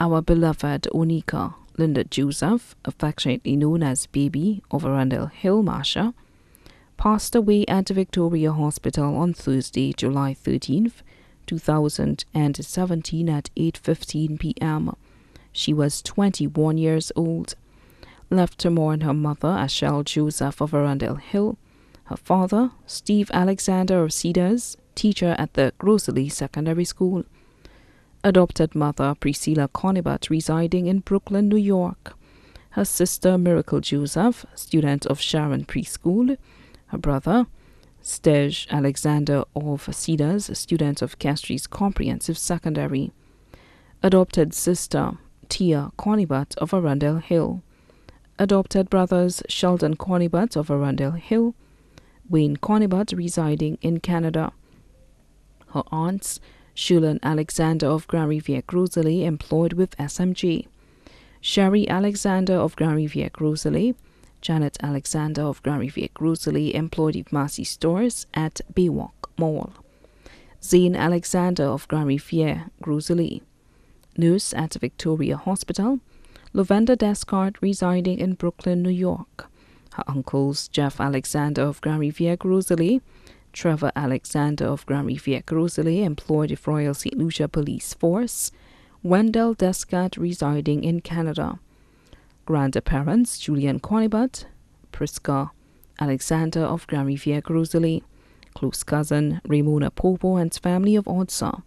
Our beloved Onika Linda Joseph, affectionately known as Baby of Arundel Hill, Marsha, passed away at Victoria Hospital on Thursday, July 13th, 2017 at 8:15 p.m. She was 21 years old. Left to mourn her mother, Ashelle Joseph of Arundel Hill, her father, Steve Alexander of Cedars, teacher at the Rosalie Secondary School, adopted mother Priscilla Cornibat, residing in Brooklyn, New York, her sister Miracle Joseph, student of Sharon Preschool, her brother Stej Alexander of Cedars, student of Castries Comprehensive Secondary, adopted sister Tia Cornibat of Arundel Hill, adopted brothers Sheldon Cornibat of Arundel Hill, Wayne Cornibat residing in Canada, her aunts Shulan Alexander of Garivia Gruzeli employed with SMG. Sherry Alexander of Garivia Gruzeli, Janet Alexander of Garivia Gruzeli employed Igmasi stores at Biwak Mall. Zine Alexander of Garivia Gruzeli, nurse at Victoria Hospital. Lavenda Descart residing in Brooklyn, New York. Her uncles Jeff Alexander of Garivia Gruzeli Trevor Alexander of Granville Riviera Rosalie, employed with Royal St. Lucia Police Force, Wendell Descott, residing in Canada. Grandparents Julian Cornibat, Prisca Alexander of Granville Riviera Rosalie, close cousin Ramona Popo and family of Odsa,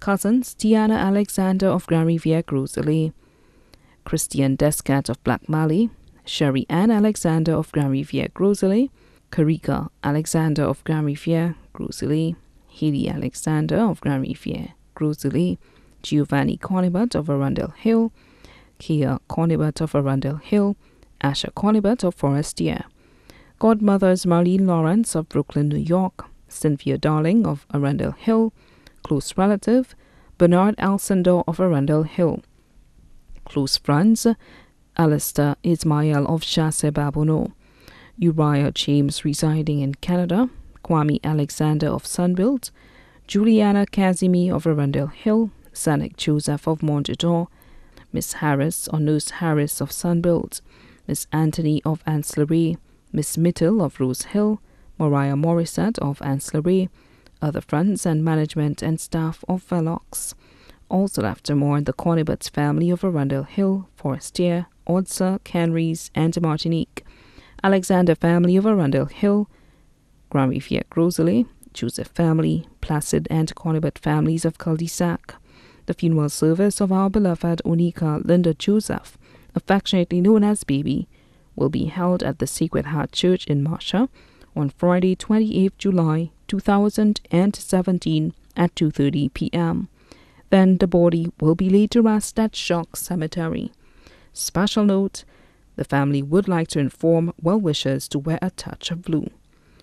cousins Diana Alexander of Granville Riviera Rosalie, Christian Descat of Black Mali, Sherry Ann Alexander of Granville Riviera Rosalie, Karika Alexander of Grand Grusili, Hilly Alexander of Grand Grusili, Giovanni Cornibat of Arundel Hill, Kia Cornibat of Arundel Hill, Asha Cornibat of Forestier, Godmothers Marlene Lawrence of Brooklyn, New York, Cynthia Darling of Arundel Hill, close relative, Bernard Alcindor of Arundel Hill, close friends, Alistair Ismail of Chasse Babono, Uriah James residing in Canada, Kwame Alexander of Sunbelt, Juliana Kazimi of Arundel Hill, Sanik Joseph of Montador, Miss Harris or Nurse Harris of Sunbelt, Miss Anthony of Ancillary, Miss Mittel of Rose Hill, Maria Morissette of Ancillary, other friends and management and staff of Velox. Also after more the Cornibut's family of Arundel Hill, Forestier, Odsa, Canries, and Martinique. Alexander family of Arundel Hill, Grand Riviere Joseph family, Placid and Cornibert families of Cul-de-Sac, the funeral service of our beloved Onika Linda Joseph, affectionately known as Baby, will be held at the Sacred Heart Church in Marsha on Friday, 28th July 2017 at 2:30 p.m. Then the body will be laid to rest at Shock Cemetery. Special note: the family would like to inform well wishers to wear a touch of blue.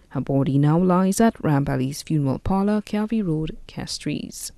Her body now lies at Rambali's funeral parlour, Calvi Road, Castries.